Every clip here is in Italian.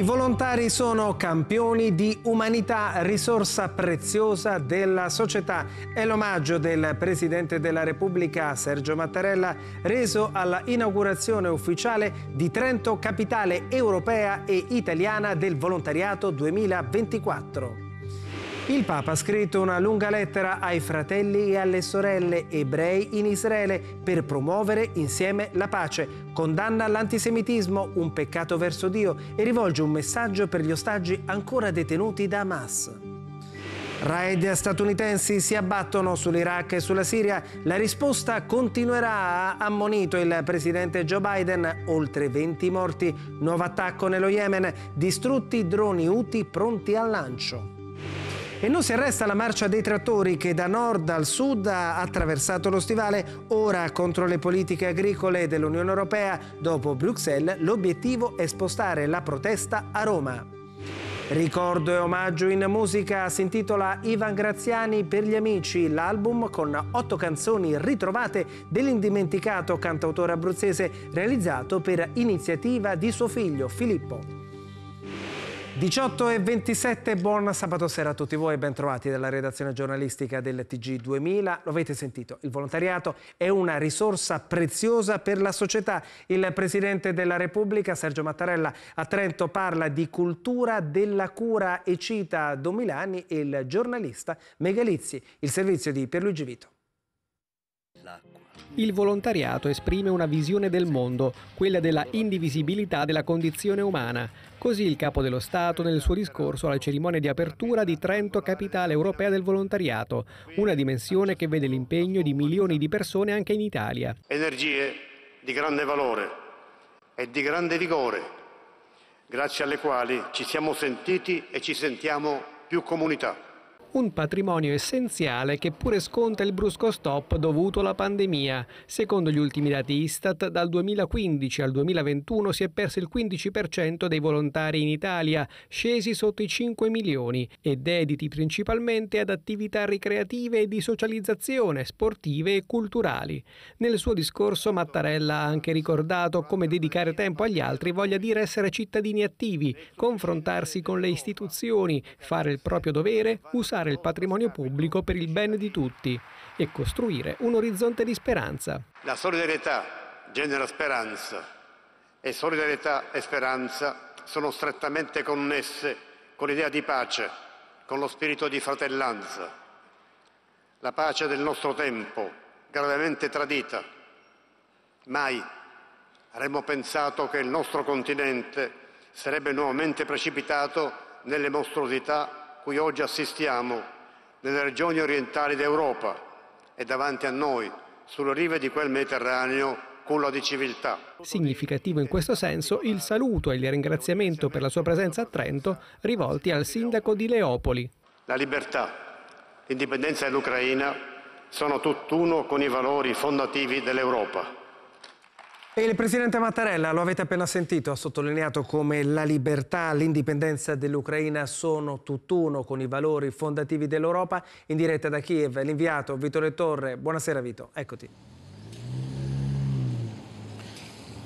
I volontari sono campioni di umanità, risorsa preziosa della società. È l'omaggio del Presidente della Repubblica Sergio Mattarella reso alla inaugurazione ufficiale di Trento, capitale europea e italiana del volontariato 2024. Il Papa ha scritto una lunga lettera ai fratelli e alle sorelle ebrei in Israele per promuovere insieme la pace, condanna l'antisemitismo, un peccato verso Dio e rivolge un messaggio per gli ostaggi ancora detenuti da Hamas. Raid statunitensi si abbattono sull'Iraq e sulla Siria. La risposta continuerà, ha ammonito il presidente Joe Biden. Oltre 20 morti, nuovo attacco nello Yemen, distrutti droni UTI pronti al lancio. E non si arresta la marcia dei trattori che da nord al sud ha attraversato lo stivale, ora contro le politiche agricole dell'Unione Europea. Dopo Bruxelles l'obiettivo è spostare la protesta a Roma. Ricordo e omaggio in musica si intitola Ivan Graziani per gli amici, l'album con otto canzoni ritrovate dell'indimenticato cantautore abruzzese realizzato per iniziativa di suo figlio Filippo. 18 e 27, buon sabato sera a tutti voi e bentrovati dalla redazione giornalistica del TG2000. Lo avete sentito, il volontariato è una risorsa preziosa per la società. Il Presidente della Repubblica, Sergio Mattarella, a Trento parla di cultura della cura e cita Domilani e il giornalista Megalizzi, il servizio di Pierluigi Vito. La il volontariato esprime una visione del mondo, quella della indivisibilità della condizione umana. Così il capo dello Stato nel suo discorso alla cerimonia di apertura di Trento Capitale Europea del Volontariato, una dimensione che vede l'impegno di milioni di persone anche in Italia. Energie di grande valore e di grande vigore, grazie alle quali ci siamo sentiti e ci sentiamo più comunità un patrimonio essenziale che pure sconta il brusco stop dovuto alla pandemia. Secondo gli ultimi dati Istat, dal 2015 al 2021 si è perso il 15% dei volontari in Italia, scesi sotto i 5 milioni, e dediti principalmente ad attività ricreative e di socializzazione, sportive e culturali. Nel suo discorso Mattarella ha anche ricordato come dedicare tempo agli altri voglia dire essere cittadini attivi, confrontarsi con le istituzioni, fare il proprio dovere, usare usare il patrimonio pubblico per il bene di tutti e costruire un orizzonte di speranza. La solidarietà genera speranza e solidarietà e speranza sono strettamente connesse con l'idea di pace, con lo spirito di fratellanza. La pace del nostro tempo, gravemente tradita. Mai avremmo pensato che il nostro continente sarebbe nuovamente precipitato nelle mostruosità cui oggi assistiamo nelle regioni orientali d'Europa e davanti a noi, sulle rive di quel Mediterraneo, culla di civiltà. Significativo in questo senso il saluto e il ringraziamento per la sua presenza a Trento rivolti al sindaco di Leopoli. La libertà, l'indipendenza dell'Ucraina sono tutt'uno con i valori fondativi dell'Europa. E il presidente Mattarella, lo avete appena sentito, ha sottolineato come la libertà e l'indipendenza dell'Ucraina sono tutt'uno con i valori fondativi dell'Europa. In diretta da Kiev, l'inviato Vittorio Torre. Buonasera Vito, eccoti.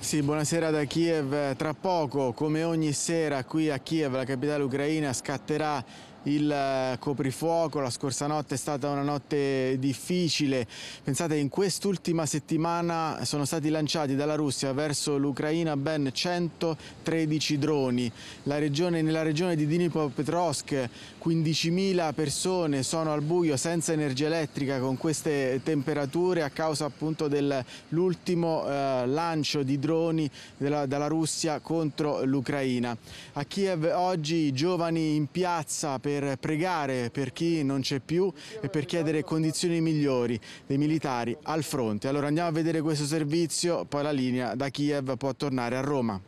Sì, buonasera da Kiev. Tra poco, come ogni sera qui a Kiev, la capitale ucraina, scatterà il eh, coprifuoco, la scorsa notte è stata una notte difficile, pensate in quest'ultima settimana sono stati lanciati dalla Russia verso l'Ucraina ben 113 droni, regione, nella regione di Dnipropetrovsk 15.000 persone sono al buio senza energia elettrica con queste temperature a causa appunto dell'ultimo eh, lancio di droni della, dalla Russia contro l'Ucraina. A Kiev oggi i giovani in piazza per per pregare per chi non c'è più e per chiedere condizioni migliori dei militari al fronte. Allora andiamo a vedere questo servizio, poi la linea da Kiev può tornare a Roma.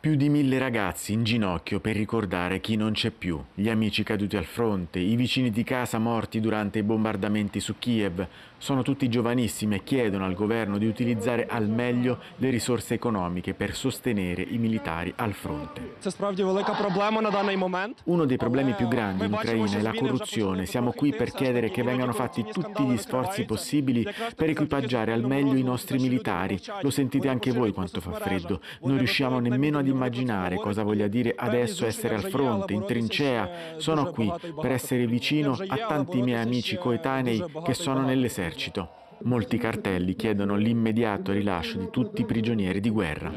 Più di mille ragazzi in ginocchio per ricordare chi non c'è più, gli amici caduti al fronte, i vicini di casa morti durante i bombardamenti su Kiev, sono tutti giovanissimi e chiedono al governo di utilizzare al meglio le risorse economiche per sostenere i militari al fronte. Uno dei problemi più grandi in Ucraina è la corruzione. Siamo qui per chiedere che vengano fatti tutti gli sforzi possibili per equipaggiare al meglio i nostri militari. Lo sentite anche voi quanto fa freddo. Non riusciamo nemmeno ad immaginare cosa voglia dire adesso essere al fronte, in trincea. Sono qui per essere vicino a tanti miei amici coetanei che sono nell'esercito esercito. Molti cartelli chiedono l'immediato rilascio di tutti i prigionieri di guerra.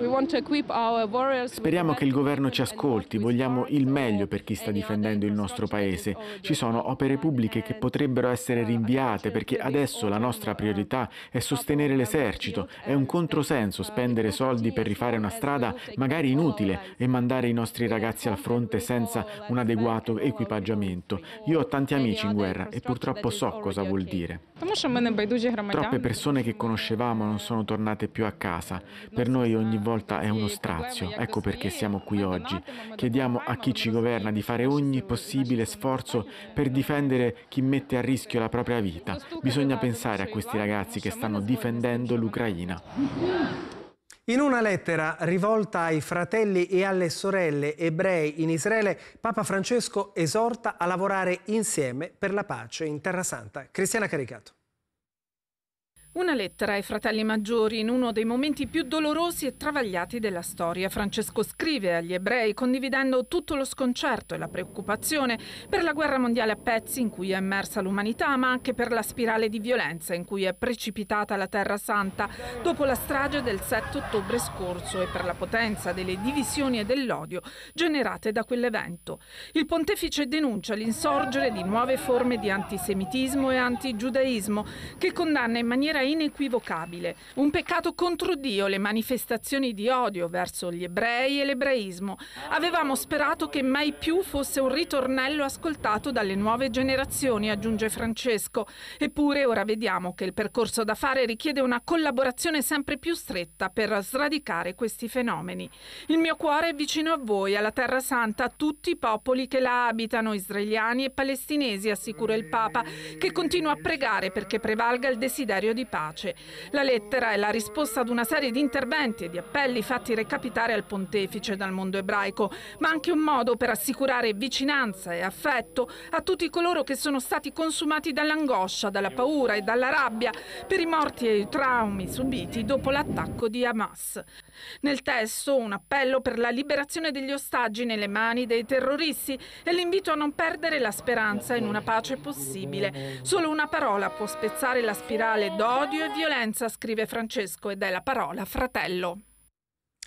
Speriamo che il governo ci ascolti, vogliamo il meglio per chi sta difendendo il nostro paese. Ci sono opere pubbliche che potrebbero essere rinviate perché adesso la nostra priorità è sostenere l'esercito. È un controsenso spendere soldi per rifare una strada magari inutile e mandare i nostri ragazzi al fronte senza un adeguato equipaggiamento. Io ho tanti amici in guerra e purtroppo so cosa vuol dire. Тому що ми не байдужі громадяни. Troppe persone che conoscevamo non sono tornate più a casa. Per noi ogni volta è uno strazio. Ecco perché siamo qui oggi. Chiediamo a chi ci governa di fare ogni possibile sforzo per difendere chi mette a rischio la propria vita. Bisogna pensare a questi ragazzi che stanno difendendo l'Ucraina. In una lettera rivolta ai fratelli e alle sorelle ebrei in Israele, Papa Francesco esorta a lavorare insieme per la pace in Terra Santa. Cristiana Caricato. Una lettera ai fratelli maggiori in uno dei momenti più dolorosi e travagliati della storia. Francesco scrive agli ebrei condividendo tutto lo sconcerto e la preoccupazione per la guerra mondiale a pezzi in cui è immersa l'umanità, ma anche per la spirale di violenza in cui è precipitata la Terra Santa dopo la strage del 7 ottobre scorso e per la potenza delle divisioni e dell'odio generate da quell'evento. Il pontefice denuncia l'insorgere di nuove forme di antisemitismo e antigiudaismo che condanna in maniera inequivocabile. Un peccato contro Dio le manifestazioni di odio verso gli ebrei e l'ebraismo. Avevamo sperato che mai più fosse un ritornello ascoltato dalle nuove generazioni, aggiunge Francesco. Eppure ora vediamo che il percorso da fare richiede una collaborazione sempre più stretta per sradicare questi fenomeni. Il mio cuore è vicino a voi, alla Terra Santa, a tutti i popoli che la abitano, israeliani e palestinesi, assicura il Papa, che continua a pregare perché prevalga il desiderio di pace. La lettera è la risposta ad una serie di interventi e di appelli fatti recapitare al pontefice dal mondo ebraico, ma anche un modo per assicurare vicinanza e affetto a tutti coloro che sono stati consumati dall'angoscia, dalla paura e dalla rabbia per i morti e i traumi subiti dopo l'attacco di Hamas. Nel testo un appello per la liberazione degli ostaggi nelle mani dei terroristi e l'invito a non perdere la speranza in una pace possibile. Solo una parola può spezzare la spirale d'oro odio e violenza, scrive Francesco ed è la parola fratello.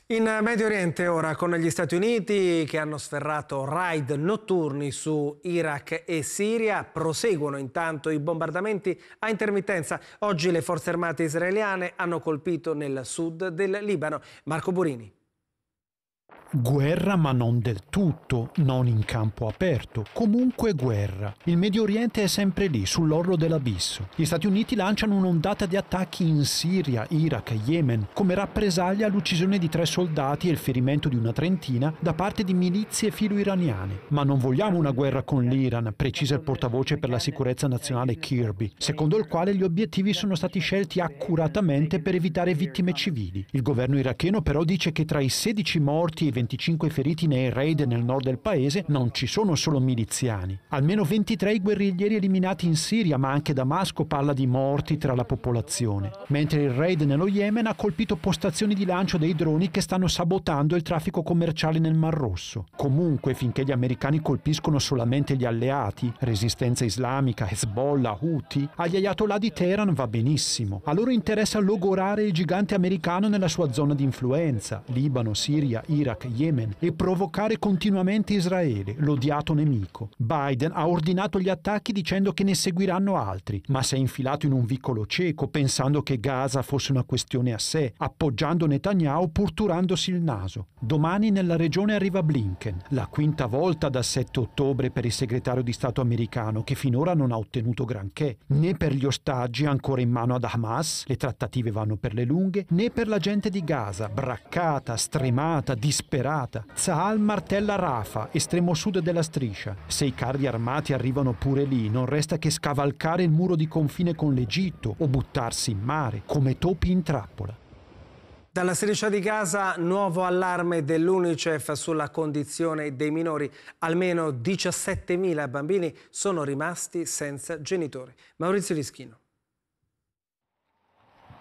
In Medio Oriente ora, con gli Stati Uniti che hanno sferrato raid notturni su Iraq e Siria, proseguono intanto i bombardamenti a intermittenza. Oggi le forze armate israeliane hanno colpito nel sud del Libano. Marco Burini. Guerra ma non del tutto, non in campo aperto, comunque guerra. Il Medio Oriente è sempre lì, sull'orlo dell'abisso. Gli Stati Uniti lanciano un'ondata di attacchi in Siria, Iraq Yemen come rappresaglia all'uccisione di tre soldati e il ferimento di una trentina da parte di milizie filo-iraniane. Ma non vogliamo una guerra con l'Iran, precisa il portavoce per la sicurezza nazionale Kirby, secondo il quale gli obiettivi sono stati scelti accuratamente per evitare vittime civili. Il governo iracheno però dice che tra i 16 morti e 25 feriti nei raid nel nord del paese, non ci sono solo miliziani. Almeno 23 guerriglieri eliminati in Siria, ma anche Damasco parla di morti tra la popolazione. Mentre il raid nello Yemen ha colpito postazioni di lancio dei droni che stanno sabotando il traffico commerciale nel Mar Rosso. Comunque, finché gli americani colpiscono solamente gli alleati, Resistenza Islamica, Hezbollah, Houthi, agli ayatollah di Teheran va benissimo. A loro interessa logorare il gigante americano nella sua zona di influenza, Libano, Siria, Iraq Iraq, Yemen e provocare continuamente Israele, l'odiato nemico. Biden ha ordinato gli attacchi dicendo che ne seguiranno altri, ma si è infilato in un vicolo cieco pensando che Gaza fosse una questione a sé, appoggiando Netanyahu purturandosi il naso. Domani nella regione arriva Blinken, la quinta volta dal 7 ottobre per il segretario di Stato americano che finora non ha ottenuto granché, né per gli ostaggi ancora in mano ad Hamas, le trattative vanno per le lunghe, né per la gente di Gaza, braccata, stremata, distratta disperata. Zahal martella Rafa, estremo sud della striscia. Se i carri armati arrivano pure lì, non resta che scavalcare il muro di confine con l'Egitto o buttarsi in mare, come topi in trappola. Dalla striscia di Gaza, nuovo allarme dell'UNICEF sulla condizione dei minori. Almeno 17.000 bambini sono rimasti senza genitori. Maurizio Rischino.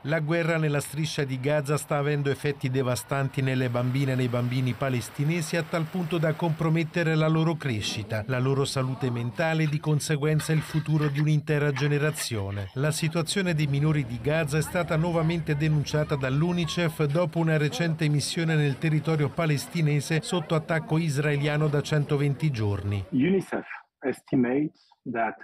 La guerra nella striscia di Gaza sta avendo effetti devastanti nelle bambine e nei bambini palestinesi a tal punto da compromettere la loro crescita, la loro salute mentale e di conseguenza il futuro di un'intera generazione. La situazione dei minori di Gaza è stata nuovamente denunciata dall'UNICEF dopo una recente missione nel territorio palestinese sotto attacco israeliano da 120 giorni. UNICEF estimates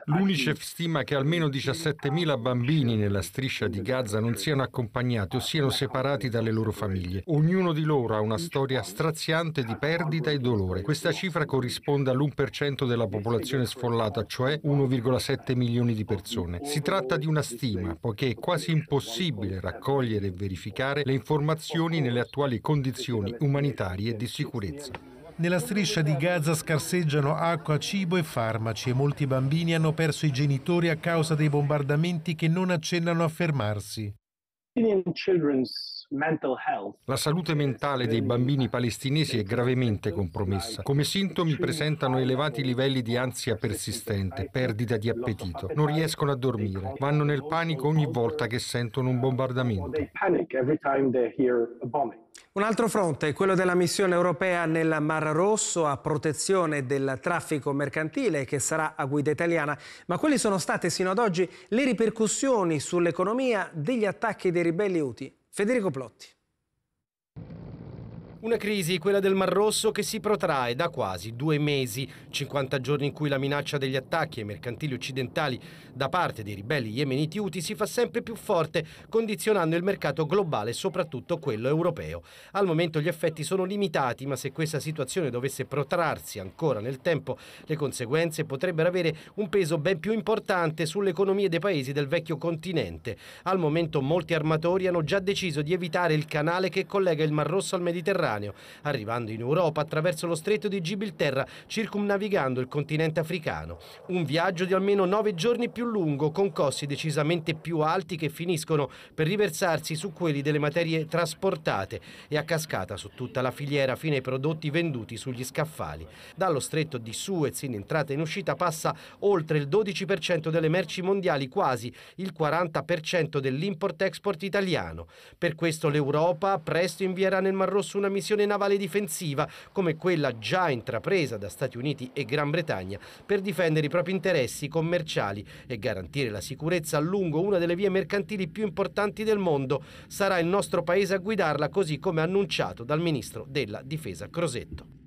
L'UNICEF stima che almeno 17.000 bambini nella striscia di Gaza non siano accompagnati o siano separati dalle loro famiglie. Ognuno di loro ha una storia straziante di perdita e dolore. Questa cifra corrisponde all'1% della popolazione sfollata, cioè 1,7 milioni di persone. Si tratta di una stima, poiché è quasi impossibile raccogliere e verificare le informazioni nelle attuali condizioni umanitarie e di sicurezza. Nella striscia di Gaza scarseggiano acqua, cibo e farmaci e molti bambini hanno perso i genitori a causa dei bombardamenti che non accennano a fermarsi. La salute mentale dei bambini palestinesi è gravemente compromessa. Come sintomi presentano elevati livelli di ansia persistente, perdita di appetito. Non riescono a dormire, vanno nel panico ogni volta che sentono un bombardamento. Un altro fronte è quello della missione europea nel Mar Rosso a protezione del traffico mercantile che sarà a guida italiana, ma quali sono state sino ad oggi le ripercussioni sull'economia degli attacchi dei ribelli UTI? Federico Plotti. Una crisi, quella del Mar Rosso, che si protrae da quasi due mesi, 50 giorni in cui la minaccia degli attacchi ai mercantili occidentali da parte dei ribelli yemeniti Houthi si fa sempre più forte, condizionando il mercato globale, soprattutto quello europeo. Al momento gli effetti sono limitati, ma se questa situazione dovesse protrarsi ancora nel tempo, le conseguenze potrebbero avere un peso ben più importante sulle economie dei paesi del vecchio continente. Al momento molti armatori hanno già deciso di evitare il canale che collega il Mar Rosso al Mediterraneo Mediterraneo, arrivando in Europa attraverso lo stretto di Gibilterra, circumnavigando il continente africano. Un viaggio di almeno nove giorni più lungo, con costi decisamente più alti che finiscono per riversarsi su quelli delle materie trasportate e a cascata su tutta la filiera fino ai prodotti venduti sugli scaffali. Dallo stretto di Suez in entrata e in uscita passa oltre il 12% delle merci mondiali, quasi il 40% dell'import-export italiano. Per questo l'Europa presto invierà nel Mar Rosso una missione missione navale difensiva come quella già intrapresa da Stati Uniti e Gran Bretagna per difendere i propri interessi commerciali e garantire la sicurezza lungo una delle vie mercantili più importanti del mondo. Sarà il nostro paese a guidarla così come annunciato dal ministro della difesa Crosetto.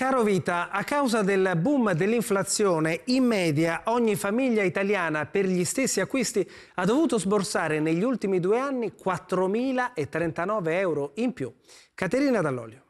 Caro Vita, a causa del boom dell'inflazione, in media ogni famiglia italiana per gli stessi acquisti ha dovuto sborsare negli ultimi due anni 4.039 euro in più. Caterina Dall'Olio.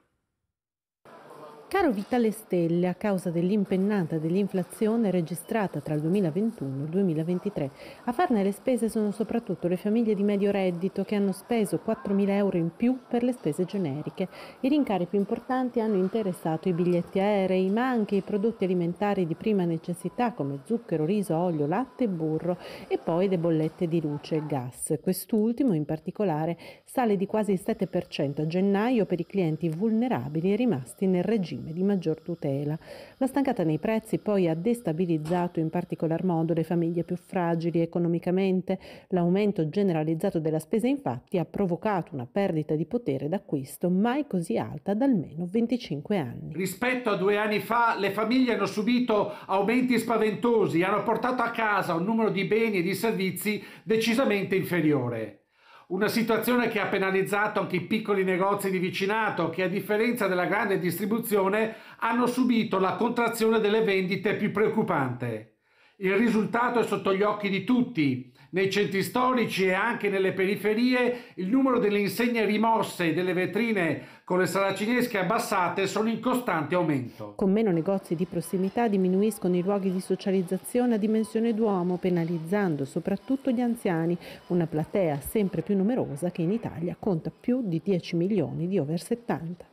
Caro Vitale Stelle, a causa dell'impennata dell'inflazione registrata tra il 2021 e il 2023, a farne le spese sono soprattutto le famiglie di medio reddito che hanno speso 4.000 euro in più per le spese generiche. I rincari più importanti hanno interessato i biglietti aerei, ma anche i prodotti alimentari di prima necessità come zucchero, riso, olio, latte e burro e poi le bollette di luce e gas. Quest'ultimo in particolare sale di quasi il 7% a gennaio per i clienti vulnerabili rimasti nel regime regime di maggior tutela. La stancata nei prezzi poi ha destabilizzato in particolar modo le famiglie più fragili economicamente. L'aumento generalizzato della spesa infatti ha provocato una perdita di potere d'acquisto mai così alta da almeno 25 anni. Rispetto a due anni fa le famiglie hanno subito aumenti spaventosi, hanno portato a casa un numero di beni e di servizi decisamente inferiore. Una situazione che ha penalizzato anche i piccoli negozi di vicinato che a differenza della grande distribuzione hanno subito la contrazione delle vendite più preoccupante. Il risultato è sotto gli occhi di tutti nei centri storici e anche nelle periferie il numero delle insegne rimosse e delle vetrine con le saracinesche abbassate sono in costante aumento. Con meno negozi di prossimità diminuiscono i luoghi di socializzazione a dimensione d'uomo, penalizzando soprattutto gli anziani, una platea sempre più numerosa che in Italia conta più di 10 milioni di over 70.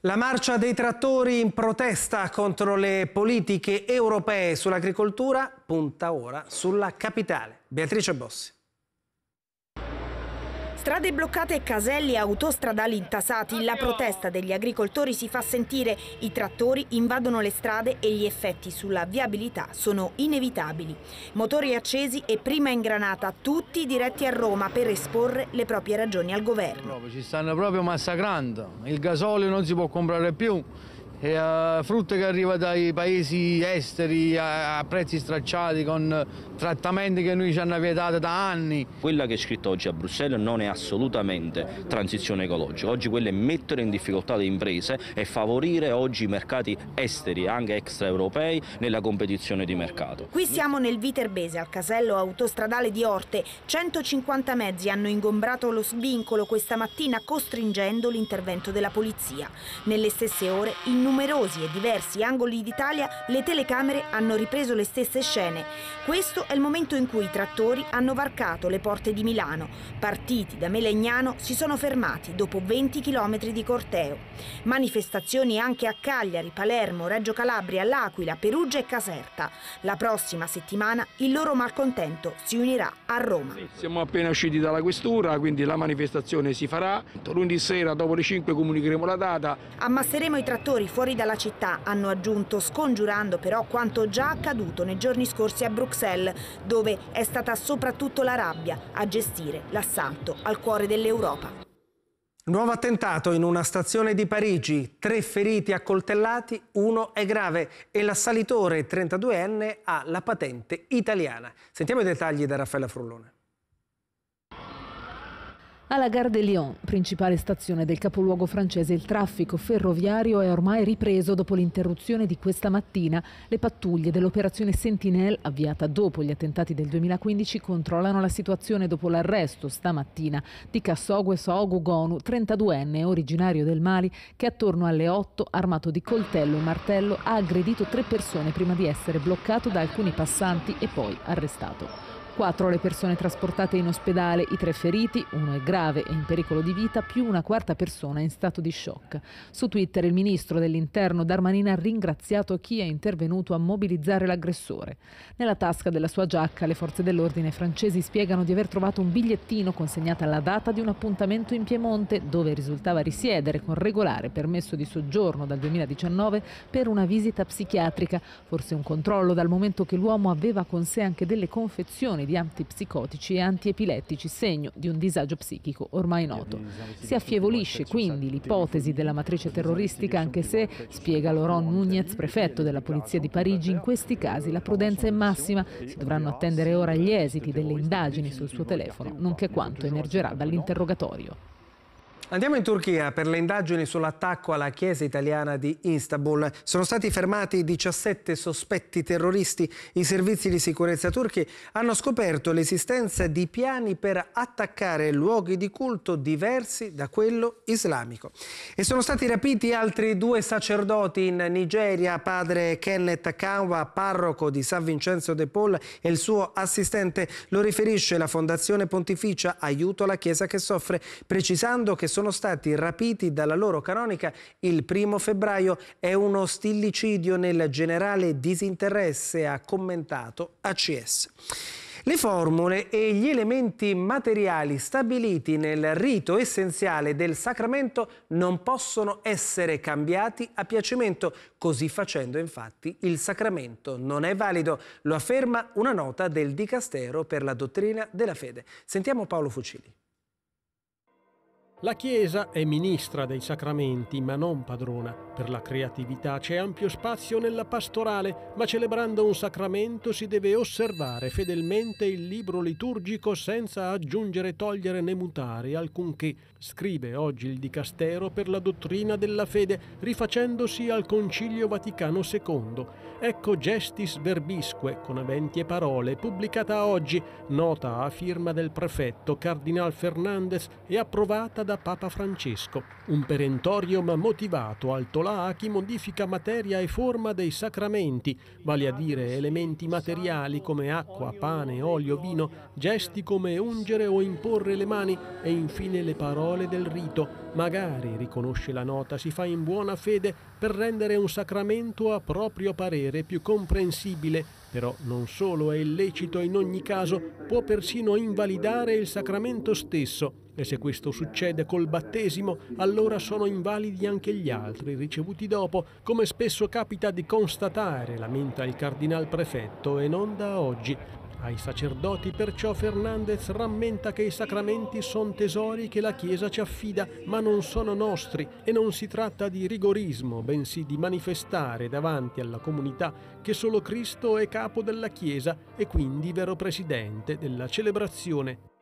La marcia dei trattori in protesta contro le politiche europee sull'agricoltura punta ora sulla capitale. Beatrice Bossi. Strade bloccate e caselli autostradali intasati, la protesta degli agricoltori si fa sentire, i trattori invadono le strade e gli effetti sulla viabilità sono inevitabili. Motori accesi e prima in granata, tutti diretti a Roma per esporre le proprie ragioni al governo. Ci stanno proprio massacrando, il gasolio non si può comprare più, e a eh, frutta che arriva dai paesi esteri a, prezzi stracciati con trattamenti che noi ci hanno vietato da anni. Quella che è scritta oggi a Bruxelles non è assolutamente transizione ecologica, oggi quella è mettere in difficoltà le imprese e favorire oggi i mercati esteri, anche extraeuropei, nella competizione di mercato. Qui siamo nel Viterbese, al casello autostradale di Orte, 150 mezzi hanno ingombrato lo svincolo questa mattina costringendo l'intervento della polizia. Nelle stesse ore il numerosi e diversi angoli d'Italia le telecamere hanno ripreso le stesse scene. Questo è il momento in cui i trattori hanno varcato le porte di Milano. Partiti da Melegnano si sono fermati dopo 20 km di corteo. Manifestazioni anche a Cagliari, Palermo, Reggio Calabria, L'Aquila, Perugia e Caserta. La prossima settimana il loro malcontento si unirà a Roma. Siamo appena usciti dalla questura, quindi la manifestazione si farà. Lunedì sera dopo le 5 comunicheremo la data. Ammasseremo i trattori fuori dalla città, hanno aggiunto, scongiurando però quanto già accaduto nei giorni scorsi a Bruxelles, dove è stata soprattutto la rabbia a gestire l'assalto al cuore dell'Europa. Nuovo attentato in una stazione di Parigi, tre feriti accoltellati, uno è grave e l'assalitore 32enne ha la patente italiana. Sentiamo i dettagli da Raffaella Frullone. Alla Gare de Lyon, principale stazione del capoluogo francese, il traffico ferroviario è ormai ripreso dopo l'interruzione di questa mattina. Le pattuglie dell'operazione Sentinel, avviata dopo gli attentati del 2015, controllano la situazione dopo l'arresto stamattina di Kassogwe Sogu Gonu, 32enne originario del Mali, che attorno alle 8, armato di coltello e martello, ha aggredito tre persone prima di essere bloccato da alcuni passanti e poi arrestato. Quattro le persone trasportate in ospedale, i tre feriti, uno è grave e in pericolo di vita, più una quarta persona in stato di shock. Su Twitter il ministro dell'interno Darmanin ha ringraziato chi è intervenuto a mobilizzare l'aggressore. Nella tasca della sua giacca le forze dell'ordine francesi spiegano di aver trovato un bigliettino consegnato alla data di un appuntamento in Piemonte dove risultava risiedere con regolare permesso di soggiorno dal 2019 per una visita psichiatrica, forse un controllo dal momento che l'uomo aveva con sé anche delle confezioni di antipsicotici e antiepilettici, segno di un disagio psichico ormai noto. Si affievolisce cioè, quindi l'ipotesi della matrice terroristica, anche se, spiega Laurent Nunez, prefetto della Polizia di Parigi, in questi casi la prudenza è massima. Si dovranno attendere ora gli esiti delle indagini sul suo telefono, nonché quanto emergerà dall'interrogatorio. Andiamo in Turchia per le indagini sull'attacco alla chiesa italiana di Istanbul. Sono stati fermati 17 sospetti terroristi. I servizi di sicurezza turchi hanno scoperto l'esistenza di piani per attaccare luoghi di culto diversi da quello islamico. E sono stati rapiti altri due sacerdoti in Nigeria, padre Kenneth Akanwa, parroco di San Vincenzo de Paul e il suo assistente. Lo riferisce la Fondazione Pontificia Aiuto alla Chiesa che soffre, precisando che sono sono stati rapiti dalla loro canonica il primo febbraio. È uno stillicidio nel generale disinteresse, ha commentato ACS. Le formule e gli elementi materiali stabiliti nel rito essenziale del sacramento non possono essere cambiati a piacimento. Così facendo, infatti, il sacramento non è valido, lo afferma una nota del Dicastero per la dottrina della fede. Sentiamo Paolo Fucili. La Chiesa è ministra dei sacramenti, ma non padrona. Per la creatività c'è ampio spazio nella pastorale, ma celebrando un sacramento si deve osservare fedelmente il libro liturgico senza aggiungere, togliere né mutare alcunché, scrive oggi il Dicastero per la dottrina della fede, rifacendosi al Concilio Vaticano II. Ecco Gestis Verbisque, con aventi e parole, pubblicata oggi, nota a firma del prefetto Cardinal Fernandez e approvata da Papa Francesco. Un perentorio ma motivato altolà a chi modifica materia e forma dei sacramenti, vale a dire elementi materiali come acqua, pane, olio, vino, gesti come ungere o imporre le mani e infine le parole del rito. Magari, riconosce la nota, si fa in buona fede per rendere un sacramento a proprio parere più comprensibile però non solo è illecito in ogni caso, può persino invalidare il sacramento stesso e se questo succede col battesimo, allora sono invalidi anche gli altri ricevuti dopo, come spesso capita di constatare, lamenta il cardinal prefetto e non da oggi. Ai sacerdoti perciò Fernandez rammenta che i sacramenti sono tesori che la Chiesa ci affida, ma non sono nostri e non si tratta di rigorismo, bensì di manifestare davanti alla comunità che solo Cristo è capo della Chiesa e quindi vero presidente della celebrazione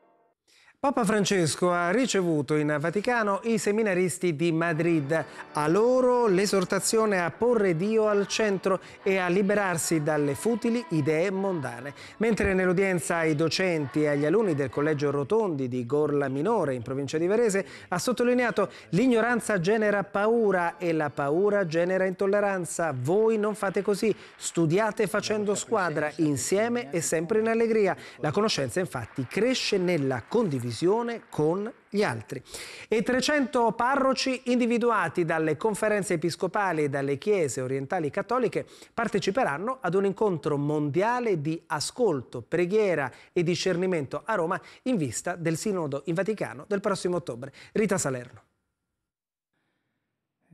Papa Francesco ha ricevuto in Vaticano i seminaristi di Madrid. A loro l'esortazione a porre Dio al centro e a liberarsi dalle futili idee mondane. Mentre nell'udienza ai docenti e agli alunni del Collegio Rotondi di Gorla Minore in provincia di Varese ha sottolineato l'ignoranza genera paura e la paura genera intolleranza. Voi non fate così, studiate facendo squadra, insieme e sempre in allegria. La conoscenza infatti cresce nella condivisione condivisione con gli altri. E 300 parroci individuati dalle conferenze episcopali e dalle chiese orientali cattoliche parteciperanno ad un incontro mondiale di ascolto, preghiera e discernimento a Roma in vista del Sinodo in Vaticano del prossimo ottobre. Rita Salerno.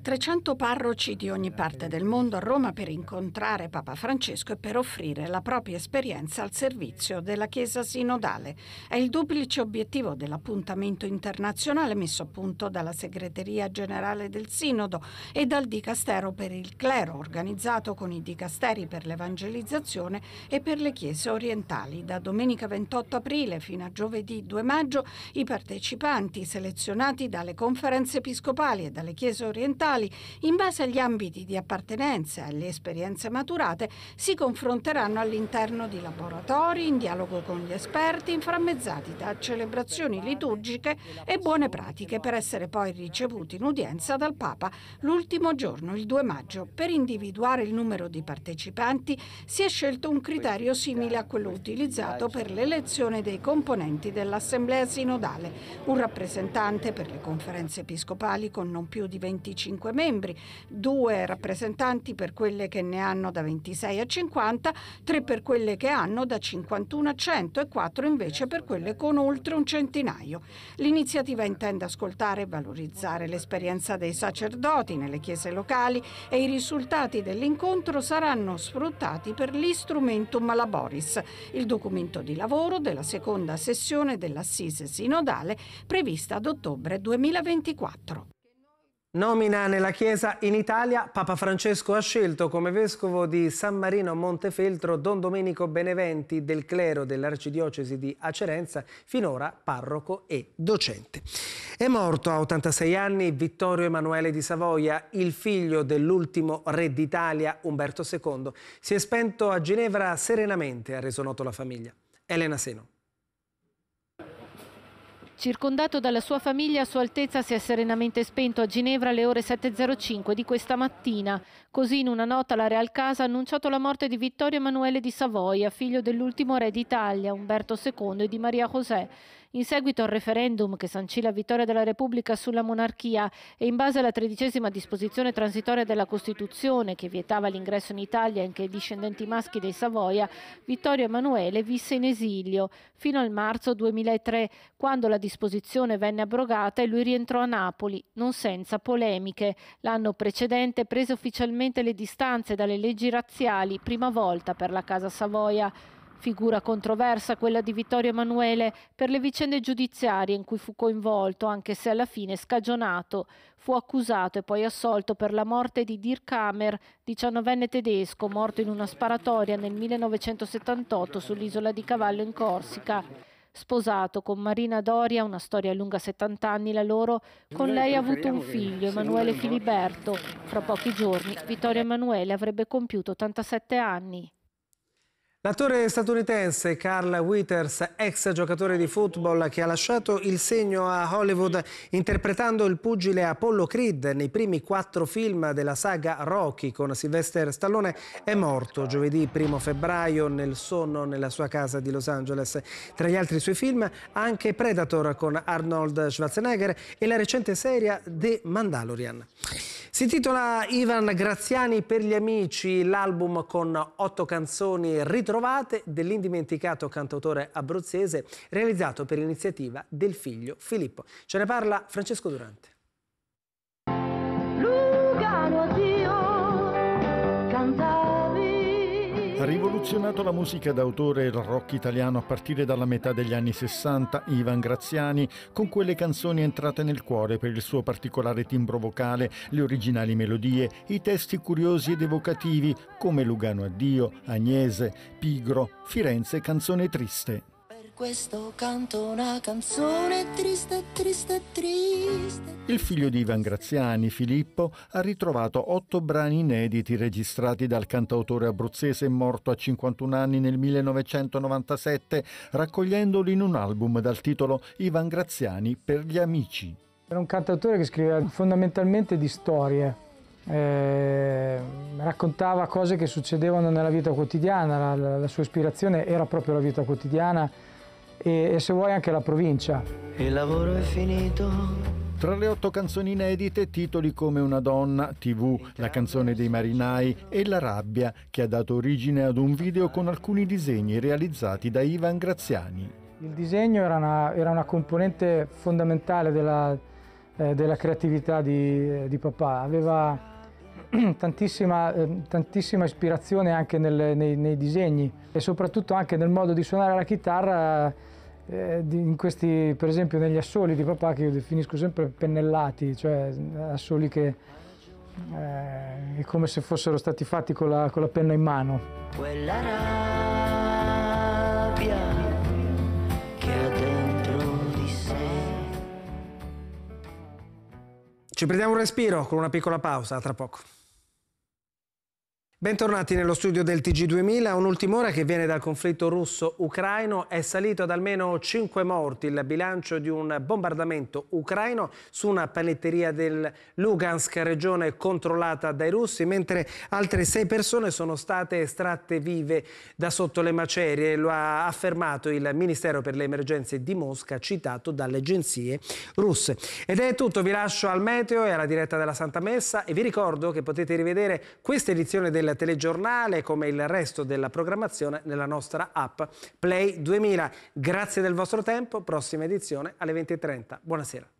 300 parroci di ogni parte del mondo a Roma per incontrare Papa Francesco e per offrire la propria esperienza al servizio della Chiesa sinodale. È il duplice obiettivo dell'appuntamento internazionale messo a punto dalla Segreteria Generale del Sinodo e dal Dicastero per il Clero, organizzato con i Dicasteri per l'Evangelizzazione e per le Chiese orientali. Da domenica 28 aprile fino a giovedì 2 maggio i partecipanti selezionati dalle conferenze episcopali e dalle Chiese orientali culturali, in base agli ambiti di appartenenza e alle esperienze maturate, si confronteranno all'interno di laboratori, in dialogo con gli esperti, inframmezzati da celebrazioni liturgiche e buone pratiche per essere poi ricevuti in udienza dal Papa l'ultimo giorno, il 2 maggio. Per individuare il numero di partecipanti si è scelto un criterio simile a quello utilizzato per l'elezione dei componenti dell'Assemblea Sinodale, un rappresentante per le conferenze episcopali con non più di 25 25 membri, due rappresentanti per quelle che ne hanno da 26 a 50, tre per quelle che hanno da 51 a 100 e quattro invece per quelle con oltre un centinaio. L'iniziativa intende ascoltare e valorizzare l'esperienza dei sacerdoti nelle chiese locali e i risultati dell'incontro saranno sfruttati per l'Instrumentum Laboris, il documento di lavoro della seconda sessione dell'Assise Sinodale prevista ad ottobre 2024. Nomina nella Chiesa in Italia, Papa Francesco ha scelto come vescovo di San Marino Montefeltro Don Domenico Beneventi del clero dell'arcidiocesi di Acerenza, finora parroco e docente. È morto a 86 anni Vittorio Emanuele di Savoia, il figlio dell'ultimo re d'Italia Umberto II. Si è spento a Ginevra serenamente, ha reso noto la famiglia. Elena Seno. Circondato dalla sua famiglia, Sua Altezza si è serenamente spento a Ginevra alle ore 7.05 di questa mattina, Così in una nota la Real Casa ha annunciato la morte di Vittorio Emanuele di Savoia, figlio dell'ultimo re d'Italia, Umberto II e di Maria José. In seguito al referendum che sancì la vittoria della Repubblica sulla monarchia e in base alla tredicesima disposizione transitoria della Costituzione che vietava l'ingresso in Italia anche ai discendenti maschi dei Savoia, Vittorio Emanuele visse in esilio fino al marzo 2003, quando la disposizione venne abrogata e lui rientrò a Napoli, non senza polemiche. L'anno precedente prese ufficialmente finalmente le distanze dalle leggi razziali, prima volta per la Casa Savoia. Figura controversa quella di Vittorio Emanuele per le vicende giudiziarie in cui fu coinvolto, anche se alla fine scagionato. Fu accusato e poi assolto per la morte di Dirk Hammer, diciannovenne tedesco, morto in una sparatoria nel 1978 sull'isola di Cavallo in Corsica. Sposato con Marina Doria, una storia lunga 70 anni la loro, con lei ha avuto un figlio, Emanuele Filiberto. Fra pochi giorni Vittorio Emanuele avrebbe compiuto 87 anni. L'attore statunitense Carl Withers, ex giocatore di football che ha lasciato il segno a Hollywood interpretando il pugile Apollo Creed nei primi quattro film della saga Rocky con Sylvester Stallone, è morto giovedì 1 febbraio nel sonno nella sua casa di Los Angeles. Tra gli altri suoi film anche Predator con Arnold Schwarzenegger e la recente serie The Mandalorian. Si titola Ivan Graziani per gli amici, l'album con otto canzoni ritrovate dell'indimenticato cantautore abruzzese realizzato per iniziativa del figlio Filippo. Ce ne parla Francesco Durante. Ha Rivoluzionato la musica d'autore e il rock italiano a partire dalla metà degli anni 60, Ivan Graziani, con quelle canzoni entrate nel cuore per il suo particolare timbro vocale, le originali melodie, i testi curiosi ed evocativi come Lugano addio, Agnese, Pigro, Firenze canzone triste questo canto una canzone triste, triste, triste. Il figlio di Ivan Graziani, Filippo, ha ritrovato otto brani inediti registrati dal cantautore abruzzese morto a 51 anni nel 1997, raccogliendoli in un album dal titolo Ivan Graziani per gli amici. Era un cantautore che scriveva fondamentalmente di storie, eh, raccontava cose che succedevano nella vita quotidiana, la, la, la, sua ispirazione era proprio la vita quotidiana, e, e se vuoi anche la provincia. Il lavoro è finito. Tra le otto canzoni inedite, titoli come Una donna, TV, La canzone dei marinai e La rabbia, che ha dato origine ad un video con alcuni disegni realizzati da Ivan Graziani. Il disegno era una, era una componente fondamentale della, eh, della creatività di, di, papà. Aveva tantissima, eh, tantissima ispirazione anche nel, nei, nei disegni e soprattutto anche nel modo di suonare la chitarra eh, in questi, per esempio negli assoli di papà che io definisco sempre pennellati, cioè eh, assoli che eh, è come se fossero stati fatti con la, con la penna in mano. Quella rabbia che ha dentro di sé. Ci prendiamo un respiro con una piccola pausa, tra poco. Bentornati nello studio del TG2000, un'ultima ora che viene dal conflitto russo-ucraino è salito ad almeno 5 morti il bilancio di un bombardamento ucraino su una panetteria del Lugansk, regione controllata dai russi, mentre altre 6 persone sono state estratte vive da sotto le macerie, lo ha affermato il Ministero per le Emergenze di Mosca, citato dalle agenzie russe. Ed è tutto, vi lascio al meteo e alla diretta della Santa Messa e vi ricordo che potete rivedere questa edizione del telegiornale come il resto della programmazione nella nostra app Play 2000. Grazie del vostro tempo, prossima edizione alle 20.30. Buonasera.